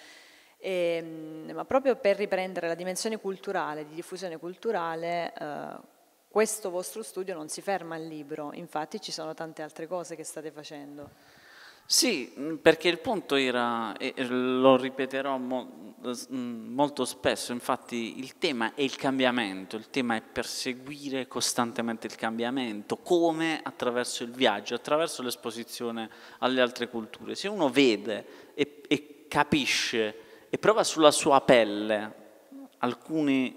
E, ehm, ma proprio per riprendere la dimensione culturale, di diffusione culturale, eh, questo vostro studio non si ferma al libro, infatti ci sono tante altre cose che state facendo. Sì, mm, perché il punto era, e lo ripeterò mo, mm, molto spesso, infatti il tema è il cambiamento, il tema è perseguire costantemente il cambiamento, come attraverso il viaggio, attraverso l'esposizione alle altre culture. Se uno vede e, e capisce e prova sulla sua pelle alcuni,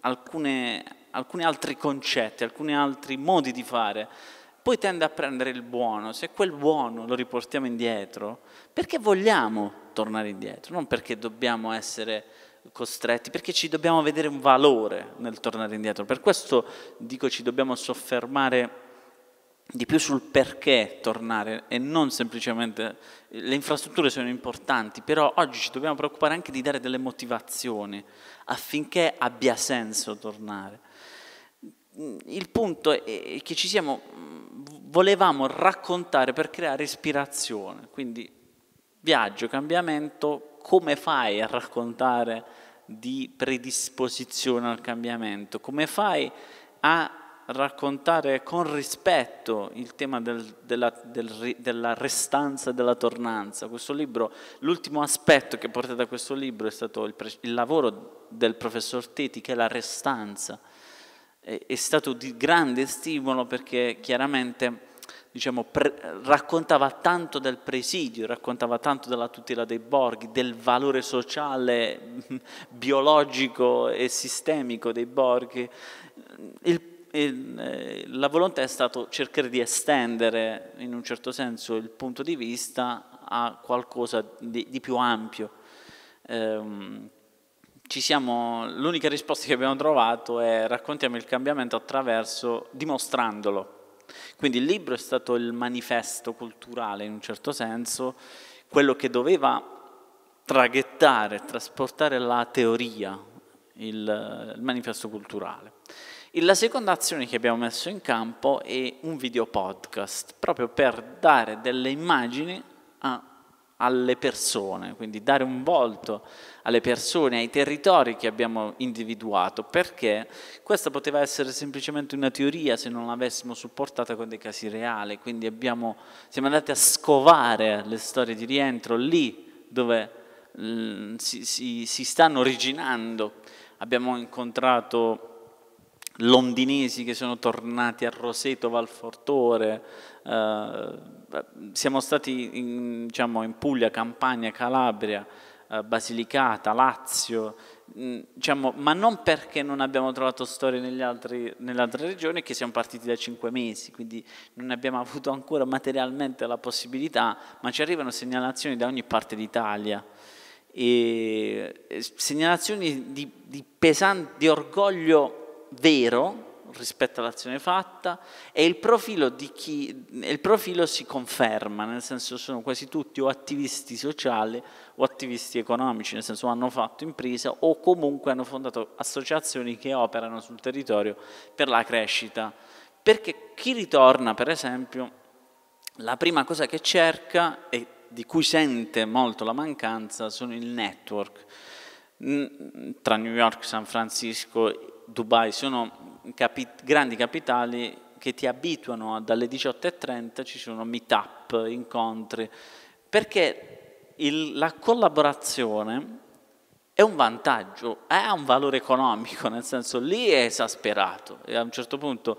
alcune, alcuni altri concetti, alcuni altri modi di fare, poi tende a prendere il buono, se quel buono lo riportiamo indietro, perché vogliamo tornare indietro, non perché dobbiamo essere costretti, perché ci dobbiamo vedere un valore nel tornare indietro. Per questo dico ci dobbiamo soffermare di più sul perché tornare e non semplicemente le infrastrutture sono importanti, però oggi ci dobbiamo preoccupare anche di dare delle motivazioni affinché abbia senso tornare. Mm, il punto è che ci siamo, mm, volevamo raccontare per creare ispirazione, quindi viaggio, cambiamento, come fai a raccontare di predisposizione al cambiamento, come fai a raccontare con rispetto il tema del, della, del, della, restanza della tornanza. Questo libro, l'ultimo aspetto che porta da questo libro è stato il, il lavoro del professor Teti, che è la restanza è stato di grande stimolo perché chiaramente diciamo, raccontava tanto del presidio, raccontava tanto della tutela dei borghi, del valore sociale, biologico e sistemico dei borghi. Il eh, la volontà è stata cercare di estendere in un certo senso il punto di vista a qualcosa di, di più ampio. Ehm, siamo, l'unica risposta che abbiamo trovato è raccontiamo il cambiamento attraverso, dimostrandolo. Quindi il libro è stato il manifesto culturale in un certo senso, quello che doveva traghettare, trasportare la teoria, il, il manifesto culturale. E la seconda azione che abbiamo messo in campo è un video podcast, proprio per dare delle immagini a alle persone, quindi dare un volto alle persone, ai territori che abbiamo individuato, perché questa poteva essere semplicemente una teoria se non l'avessimo supportata con dei casi reali, quindi abbiamo, siamo andati a scovare le storie di rientro lì dove mm, si, si, si stanno originando. Abbiamo incontrato londinesi che sono tornati a Roseto Valfortore, eh, siamo stati in, diciamo, in, Puglia, Campania, Calabria, eh, Basilicata, Lazio, mm, diciamo, ma non perché non abbiamo trovato storie altri, nelle altre regioni, che siamo partiti da cinque mesi, quindi non abbiamo avuto ancora materialmente la possibilità, ma ci arrivano segnalazioni da ogni parte d'Italia. segnalazioni di, di, pesan, di orgoglio vero rispetto all'azione fatta e il profilo, di chi, il profilo, si conferma, nel senso sono quasi tutti o attivisti sociali o attivisti economici, nel senso hanno fatto impresa o comunque hanno fondato associazioni che operano sul territorio per la crescita. Perché chi ritorna, per esempio, la prima cosa che cerca e di cui sente molto la mancanza sono il network. Tra New York, San Francisco, Dubai sono capi grandi capitali che ti abituano dalle 18.30 ci sono meet-up, incontri, perché il, la collaborazione è un vantaggio, ha un valore economico, nel senso lì è esasperato e a un certo punto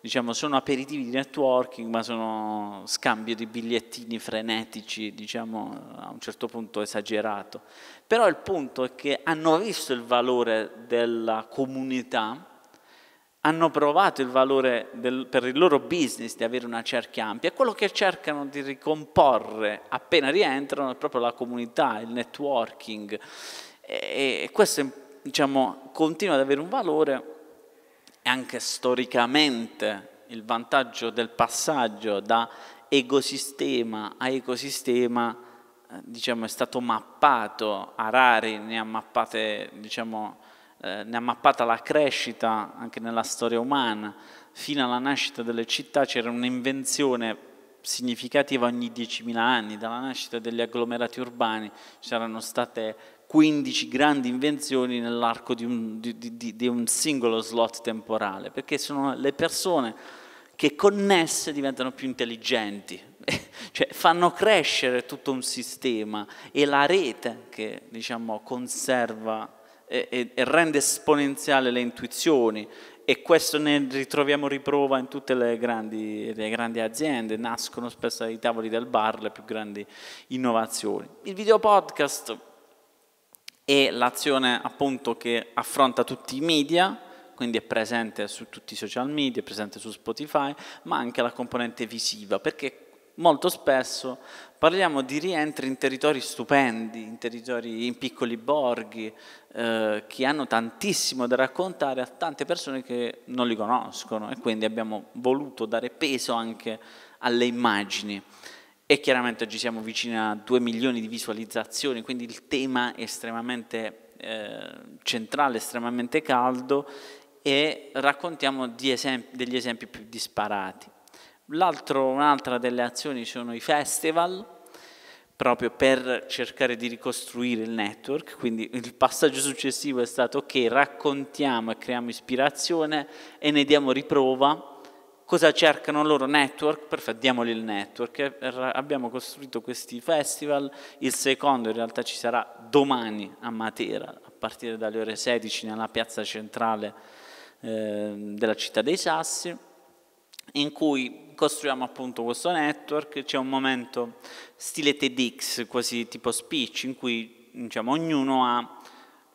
diciamo, sono aperitivi di networking, ma sono scambio di bigliettini frenetici, diciamo, a un certo punto esagerato. Però il punto è che hanno visto il valore della comunità hanno provato il valore del, per il loro business di avere una cerchia ampia, quello che cercano di ricomporre appena rientrano è proprio la comunità, il networking e, e questo diciamo, continua ad avere un valore e anche storicamente il vantaggio del passaggio da ecosistema a ecosistema eh, diciamo, è stato mappato, Harari ne ha mappate diciamo, eh, ne ha mappata la crescita anche nella storia umana, fino alla nascita delle città c'era un'invenzione significativa ogni 10.000 anni, dalla nascita degli agglomerati urbani c'erano state 15 grandi invenzioni nell'arco di un, di, di, di un singolo slot temporale, perché sono le persone che connesse diventano più intelligenti, cioè fanno crescere tutto un sistema e la rete che diciamo, conserva e, e, e rende esponenziale le intuizioni e questo ne ritroviamo riprova in tutte le grandi, le grandi, aziende, nascono spesso ai tavoli del bar le più grandi innovazioni. Il video podcast è l'azione appunto che affronta tutti i media, quindi è presente su tutti i social media, è presente su Spotify, ma anche la componente visiva, perché molto spesso parliamo di rientri in territori stupendi, in territori in piccoli borghi, eh, che hanno tantissimo da raccontare a tante persone che non li conoscono e quindi abbiamo voluto dare peso anche alle immagini. E chiaramente oggi siamo vicini a 2 milioni di visualizzazioni, quindi il tema è estremamente eh, centrale, estremamente caldo e raccontiamo esempi, degli esempi più disparati un'altra delle azioni sono i festival, proprio per cercare di ricostruire il network, quindi il passaggio successivo è stato ok, raccontiamo e creiamo ispirazione e ne diamo riprova, cosa cercano loro network, perfetto, diamogli il network. Abbiamo costruito questi festival, il secondo in realtà ci sarà domani a Matera, a partire dalle ore 16 nella piazza centrale eh, della città dei Sassi, in cui costruiamo appunto questo network, c'è un momento stile TEDx, quasi tipo speech, in cui diciamo, ognuno ha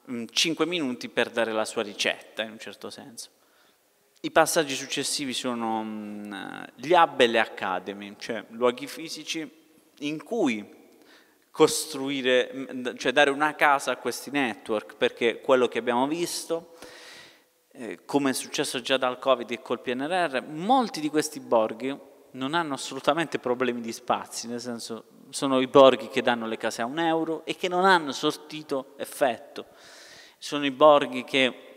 mh, mm, 5 minuti per dare la sua ricetta, in un certo senso. I passaggi successivi sono mh, mm, gli hub e le academy, cioè luoghi fisici in cui costruire, mm, cioè dare una casa a questi network, perché quello che abbiamo visto eh, come è successo già dal Covid e col PNRR, molti di questi borghi non hanno assolutamente problemi di spazi, nel senso sono i borghi che danno le case a un euro e che non hanno sortito effetto. Sono i borghi che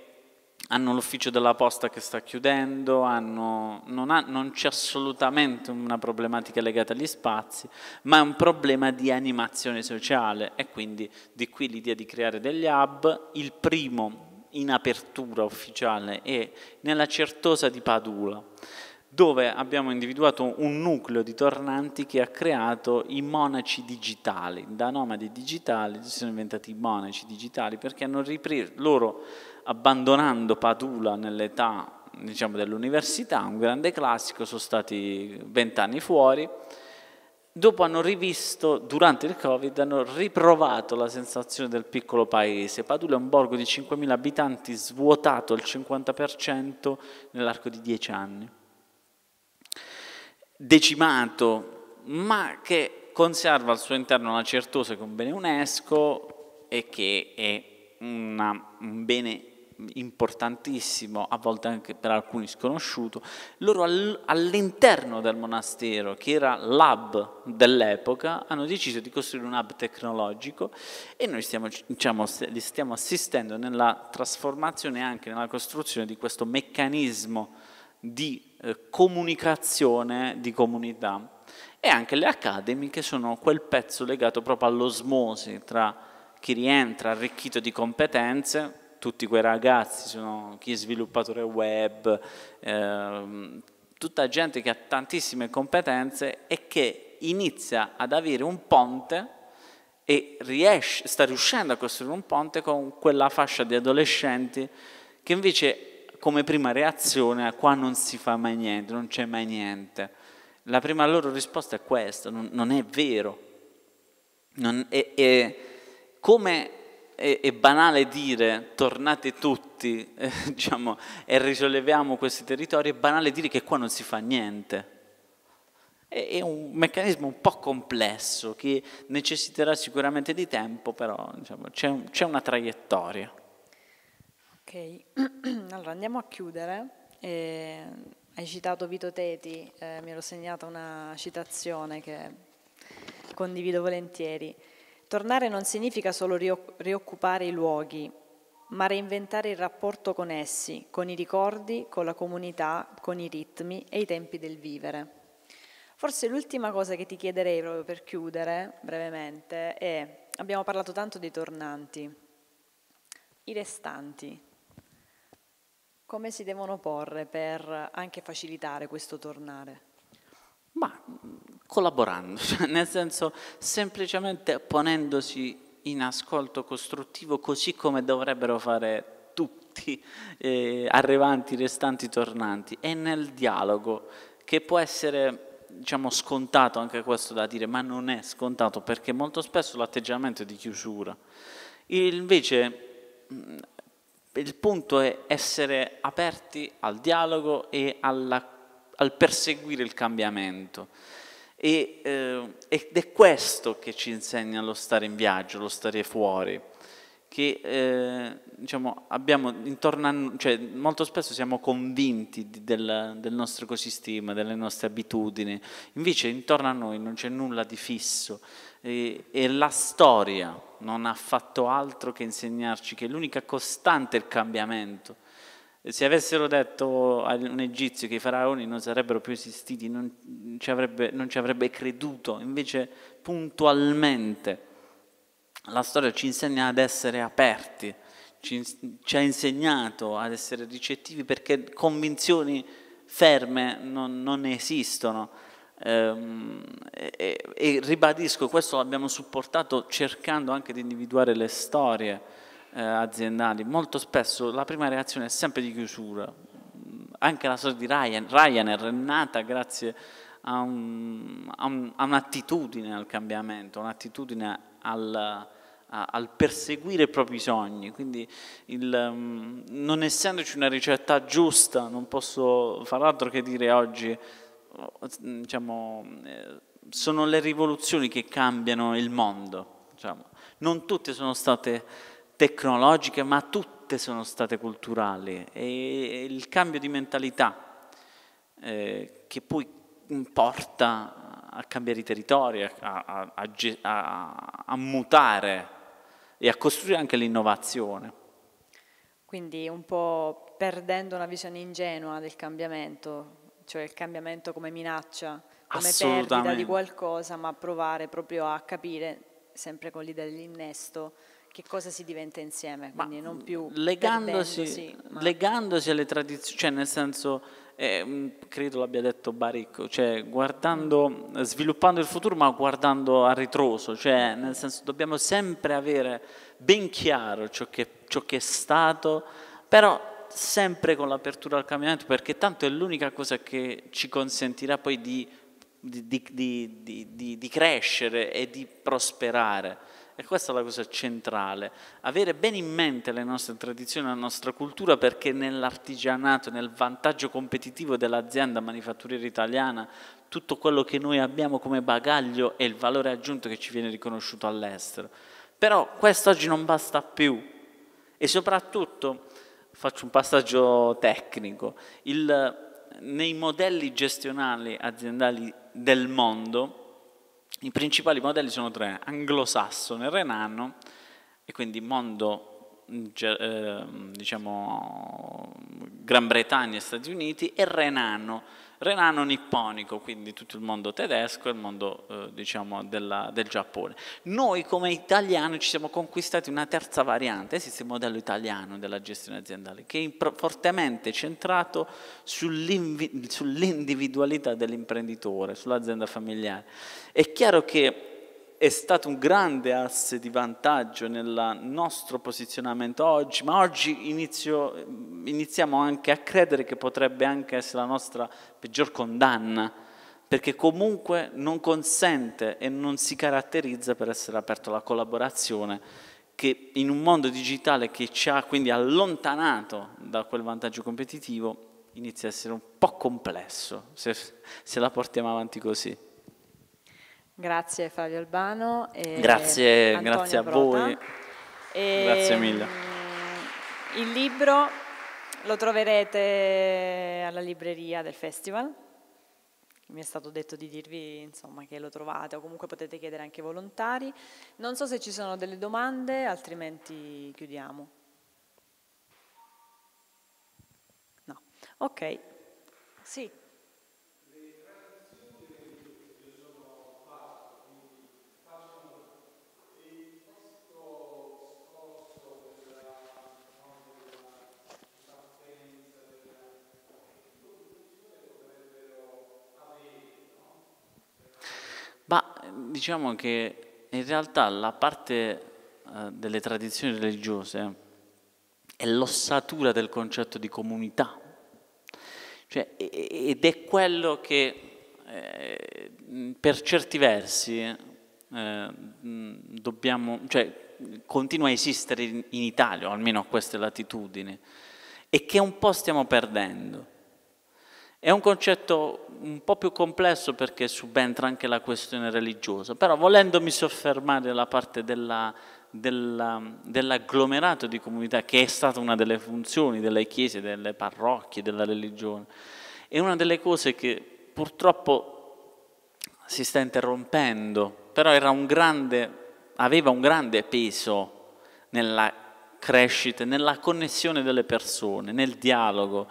hanno l'ufficio della posta che sta chiudendo, hanno, non, ha, non c'è assolutamente una problematica legata agli spazi, ma è un problema di animazione sociale e quindi di qui l'idea di creare degli hub. Il primo in apertura ufficiale e nella Certosa di Padula, dove abbiamo individuato un nucleo di tornanti che ha creato i monaci digitali. Da nomadi digitali si sono inventati i monaci digitali perché hanno ripreso loro, abbandonando Padula nell'età diciamo, dell'università, un grande classico, sono stati vent'anni fuori, dopo hanno rivisto, durante il Covid, hanno riprovato la sensazione del piccolo paese. Padula è un borgo di 5.000 abitanti svuotato al 50% nell'arco di 10 anni, decimato, ma che conserva al suo interno la certosa che è un bene UNESCO e che è una, un bene importantissimo, a volte anche per alcuni sconosciuto, loro all'interno del monastero, che era l'hub dell'epoca, hanno deciso di costruire un hub tecnologico e noi stiamo, diciamo, stiamo assistendo nella trasformazione e anche nella costruzione di questo meccanismo di eh, comunicazione di comunità. E anche le academy che sono quel pezzo legato proprio all'osmosi tra chi rientra arricchito di competenze, tutti quei ragazzi, sono chi è sviluppatore web, ehm, tutta gente che ha tantissime competenze e che inizia ad avere un ponte e riesce, sta riuscendo a costruire un ponte con quella fascia di adolescenti che invece come prima reazione qua non si fa mai niente, non c'è mai niente. La prima loro risposta è questa, non, non è vero. Non, è, è come è, è banale dire tornate tutti eh, diciamo, e risolleviamo questi territori, è banale dire che qua non si fa niente. È, è un meccanismo un po' complesso che necessiterà sicuramente di tempo, però diciamo, c'è, c'è una traiettoria. Ok, allora andiamo a chiudere. Eh, hai citato Vito Teti, eh, mi ero segnata una citazione che condivido volentieri. Tornare non significa solo rioccupare i luoghi, ma reinventare il rapporto con essi, con i ricordi, con la comunità, con i ritmi e i tempi del vivere. Forse l'ultima cosa che ti chiederei proprio per chiudere brevemente è, abbiamo parlato tanto dei tornanti, i restanti, come si devono porre per anche facilitare questo tornare? Ma collaborando, cioè nel senso semplicemente ponendosi in ascolto costruttivo così come dovrebbero fare tutti eh, arrivanti, restanti, tornanti e nel dialogo che può essere diciamo scontato anche questo da dire ma non è scontato perché molto spesso l'atteggiamento è di chiusura invece mm, il punto è essere aperti al dialogo e alla, al perseguire il cambiamento e, eh, ed è questo che ci insegna lo stare in viaggio, lo stare fuori, che eh, diciamo, abbiamo intorno a cioè molto spesso siamo convinti di, del, del, nostro ecosistema, delle nostre abitudini, invece intorno a noi non c'è nulla di fisso e, e la storia non ha fatto altro che insegnarci che l'unica costante è il cambiamento se avessero detto a un egizio che i faraoni non sarebbero più esistiti, non ci avrebbe, non ci avrebbe creduto, invece puntualmente la storia ci insegna ad essere aperti, ci, ci ha insegnato ad essere ricettivi perché convinzioni ferme non, non esistono. Ehm, e, e, e ribadisco, questo l'abbiamo supportato cercando anche di individuare le storie eh, aziendali, molto spesso la prima reazione è sempre di chiusura. Anche la storia di Ryan, Ryanair è nata grazie a, un'attitudine un, un al cambiamento, un'attitudine al, al, perseguire i propri sogni. Quindi il, um, non essendoci una ricetta giusta, non posso far altro che dire oggi, diciamo, eh, sono le rivoluzioni che cambiano il mondo. Diciamo. Non tutte sono state tecnologiche, ma tutte sono state culturali. E il cambio di mentalità eh, che poi porta a cambiare i territori, a, a, a, a mutare e a costruire anche l'innovazione. Quindi un po' perdendo una visione ingenua del cambiamento, cioè il cambiamento come minaccia, come perdita di qualcosa, ma provare proprio a capire, sempre con l'idea dell'innesto, che cosa si diventa insieme, quindi Ma non più legandosi, legandosi alle tradizioni, cioè nel senso, eh, mm, credo l'abbia detto Baricco, cioè guardando, sviluppando il futuro ma guardando a ritroso, cioè nel senso dobbiamo sempre avere ben chiaro ciò che, ciò che è stato, però sempre con l'apertura al cambiamento perché tanto è l'unica cosa che ci consentirà poi di, di, di, di crescere e di prosperare. E questa è la cosa centrale, avere bene in mente le nostre tradizioni, la nostra cultura, perché nell'artigianato, nel vantaggio competitivo dell'azienda manifatturiera italiana, tutto quello che noi abbiamo come bagaglio è il valore aggiunto che ci viene riconosciuto all'estero. Però questo oggi non basta più e soprattutto, faccio un passaggio tecnico, il, nei modelli gestionali aziendali del mondo, i principali modelli sono tre, anglosassone, renano e quindi mondo, eh, diciamo, Gran Bretagna e Stati Uniti e renano, renano nipponico, quindi tutto il mondo tedesco e il mondo eh, diciamo, della, del Giappone. Noi come italiani ci siamo conquistati una terza variante, esiste il modello italiano della gestione aziendale, che è fortemente centrato sull'individualità dell'imprenditore, sull'azienda familiare. È chiaro che è stato un grande asse di vantaggio nel nostro posizionamento oggi, ma oggi inizio, iniziamo anche a credere che potrebbe anche essere la nostra peggior condanna, perché comunque non consente e non si caratterizza per essere aperto alla collaborazione che in un mondo digitale che ci ha quindi allontanato da quel vantaggio competitivo inizia a essere un po' complesso se, se la portiamo avanti così. Grazie Flavio Albano. Grazie, grazie, a Brota. voi. E grazie mille. Mm, il libro lo troverete alla libreria del festival. Mi è stato detto di dirvi insomma, che lo trovate o comunque potete chiedere anche ai volontari. Non so se ci sono delle domande, altrimenti chiudiamo. No. Ok. Sì. Ma diciamo che in realtà la parte eh, delle tradizioni religiose è l'ossatura del concetto di comunità, cioè, ed è quello che eh, per certi versi eh, dobbiamo, cioè, continua a esistere in, in Italia, o almeno a queste latitudini, e che un po' stiamo perdendo. È un concetto un po' più complesso perché subentra anche la questione religiosa, però volendomi soffermare la parte della, della, dell'agglomerato di comunità, che è stata una delle funzioni delle chiese, delle parrocchie, della religione, è una delle cose che purtroppo si sta interrompendo, però un grande, aveva un grande peso nella crescita, nella connessione delle persone, nel dialogo.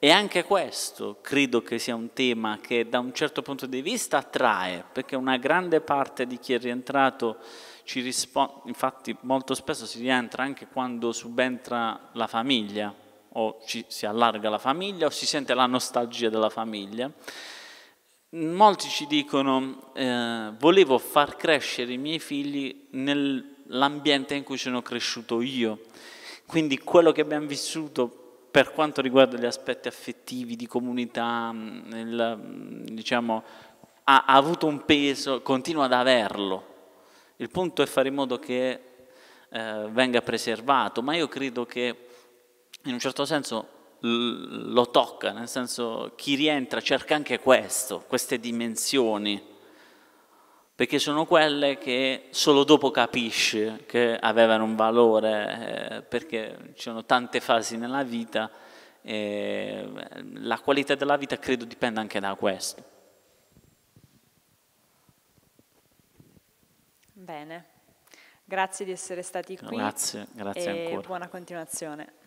E anche questo credo che sia un tema che da un certo punto di vista attrae, perché una grande parte di chi è rientrato ci risponde, infatti molto spesso si rientra anche quando subentra la famiglia, o ci, si allarga la famiglia, o si sente la nostalgia della famiglia. Molti ci dicono, eh, volevo far crescere i miei figli nell'ambiente in cui sono cresciuto io, quindi quello che abbiamo vissuto per quanto riguarda gli aspetti affettivi, di comunità, il, mm, mm, diciamo, ha, ha avuto un peso, continua ad averlo. Il punto è fare in modo che eh, venga preservato, ma io credo che in un certo senso lo tocca, nel senso chi rientra cerca anche questo, queste dimensioni perché sono quelle che solo dopo capisci che avevano un valore, eh, perché ci sono tante fasi nella vita e eh, la qualità della vita credo dipenda anche da questo. Bene, grazie di essere stati qui. Grazie, grazie e ancora. Buona continuazione.